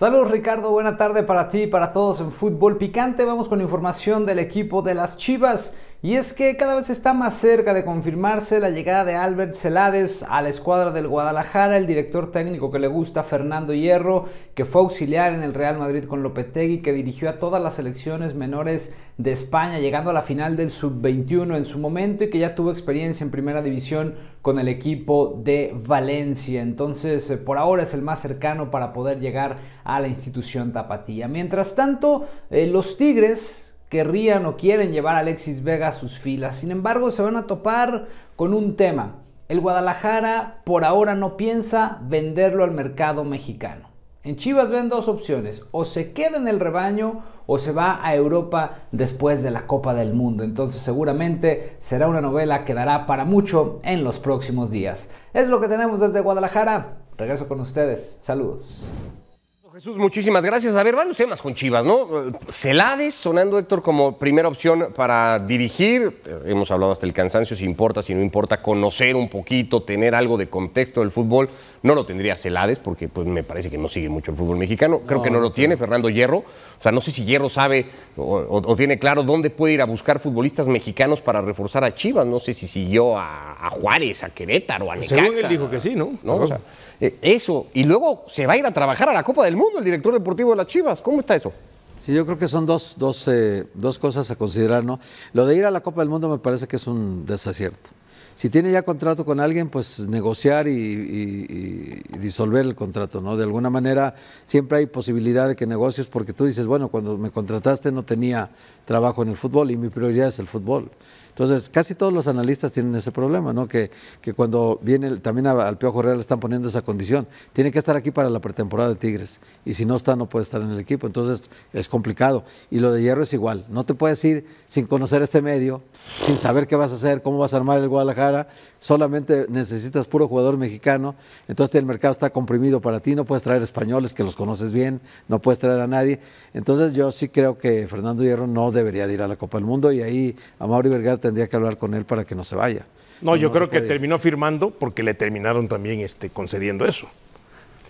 Saludos Ricardo, buena tarde para ti y para todos en Fútbol Picante. Vamos con información del equipo de las Chivas y es que cada vez está más cerca de confirmarse la llegada de Albert Celades a la escuadra del Guadalajara, el director técnico que le gusta Fernando Hierro, que fue auxiliar en el Real Madrid con Lopetegui, que dirigió a todas las selecciones menores de España, llegando a la final del Sub-21 en su momento y que ya tuvo experiencia en primera división con el equipo de Valencia. Entonces, eh, por ahora es el más cercano para poder llegar a la institución tapatía. Mientras tanto, eh, los Tigres querrían o quieren llevar a Alexis Vega a sus filas. Sin embargo, se van a topar con un tema. El Guadalajara por ahora no piensa venderlo al mercado mexicano. En Chivas ven dos opciones, o se queda en el rebaño o se va a Europa después de la Copa del Mundo. Entonces seguramente será una novela que dará para mucho en los próximos días. Es lo que tenemos desde Guadalajara. Regreso con ustedes. Saludos. Jesús, muchísimas gracias. A ver, varios temas con Chivas, ¿no? Celades sonando, Héctor, como primera opción para dirigir. Hemos hablado hasta el cansancio, si importa, si no importa, conocer un poquito, tener algo de contexto del fútbol. No lo tendría Celades, porque pues, me parece que no sigue mucho el fútbol mexicano. Creo que no lo tiene Fernando Hierro. O sea, no sé si Hierro sabe o, tiene claro dónde puede ir a buscar futbolistas mexicanos para reforzar a Chivas. No sé si siguió a, Juárez, a Querétaro, a Necaxa. Según él dijo que sí, ¿no? Eh, eso. Y luego se va a ir a trabajar a la Copa del mundo, el director deportivo de las Chivas. ¿Cómo está eso? Sí, yo creo que son eh, dos, cosas a considerar, ¿no? Lo de ir a la Copa del Mundo me parece que es un desacierto. Si tiene ya contrato con alguien, pues negociar y, y, disolver el contrato, ¿no? De alguna manera siempre hay posibilidad de que negocies porque tú dices, bueno, cuando me contrataste no tenía trabajo en el fútbol y mi prioridad es el fútbol. Entonces, casi todos los analistas tienen ese problema, ¿no? Que, que cuando viene, también al Piojo Real le están poniendo esa condición. Tiene que estar aquí para la pretemporada de Tigres. Y si no está, no puede estar en el equipo. Entonces, es complicado. Y lo de Hierro es igual. No te puedes ir sin conocer este medio, sin saber qué vas a hacer, cómo vas a armar el Guadalajara. Solamente necesitas puro jugador mexicano. Entonces, el mercado está comprimido para ti. No puedes traer españoles que los conoces bien. No puedes traer a nadie. Entonces, yo sí creo que Fernando Hierro no debería ir a la Copa del Mundo. Y ahí a Mauri Vergara tendría que hablar con él para que no se vaya. No, yo creo que terminó firmando porque le terminaron también este, concediendo eso.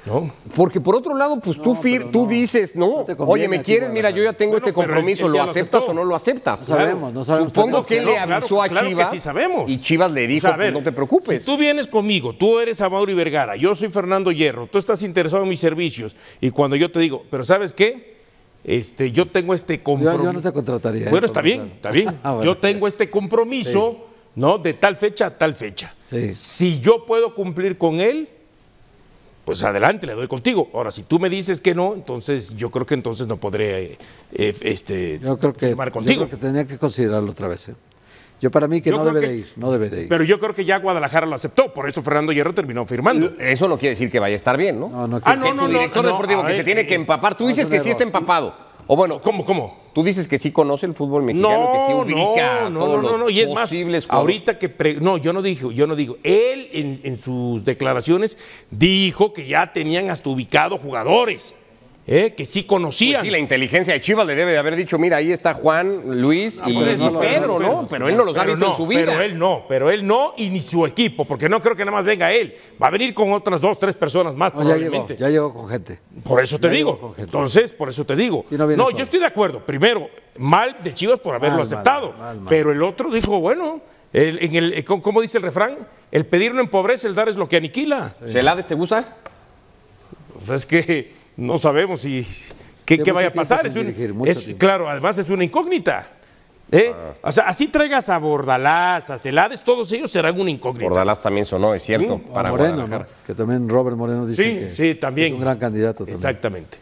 ¿No? Porque por otro lado, pues tú, fir tú dices, no, oye, me quieres, mira, yo ya tengo este compromiso, ¿lo aceptas o no lo aceptas? Sabemos, Supongo que él le avisó a Chivas. sí sabemos. Y Chivas le dijo, pues, no te preocupes. Si tú vienes conmigo, tú eres Amauri Vergara, yo soy Fernando Hierro, tú estás interesado en mis servicios, y cuando yo te digo, pero ¿sabes qué? este, yo tengo este compromiso. Yo, yo, no te contrataría. Bueno, está bien, está bien. Ah, yo tengo este compromiso, ¿no? De tal fecha a tal fecha. Si yo puedo cumplir con él, pues adelante, le doy contigo. Ahora, si tú me dices que no, entonces yo creo que entonces no podré eh, este, yo creo que, firmar contigo. Yo que tenía que considerarlo otra vez. ¿eh? Yo para mí que no debe de ir, no debe de ir. Pero yo creo que ya Guadalajara lo aceptó, por eso Fernando Hierro terminó firmando. Eso no quiere decir que vaya a estar bien, ¿no? No, no quiere ah, decir. no, no, director no, deportivo que se tiene que eh, empapar. Tú dices que sí está empapado. O bueno, ¿cómo, cómo? Tú dices que sí conoce el fútbol mexicano, no, que sí ubica no, no, no, no, no, y es más, ahorita que no, yo no digo, yo no digo. Él en, en sus declaraciones dijo que ya tenían hasta ubicado jugadores. ¿eh? que sí conocía. Pues sí, la inteligencia de Chivas le debe de haber dicho, mira, ahí está Juan, Luis ah, y, Pedro, ¿no? Pero él no los ha visto en su vida. Pero él no, pero él no y ni su equipo, porque no creo que nada más venga él. Va a venir con otras dos, tres personas más ah, ya ya llegó, con gente. Por eso te digo. Entonces, por eso te digo. no, yo estoy de acuerdo. Primero, mal de Chivas por haberlo aceptado. pero el otro dijo, bueno, en el, eh, ¿cómo dice el refrán? El pedir no empobrece, el dar es lo que aniquila. ¿Se te este gusta? Pues es que no sabemos si, qué, vaya a pasar. Es, un, claro, además es una incógnita. ¿eh? Ah. O sea, así traigas a Bordalás, a Celades, todos ellos serán un incógnita Bordalás también sonó, es cierto. Mm. para Moreno, que también Robert Moreno dice que también. es un gran candidato. También. Exactamente.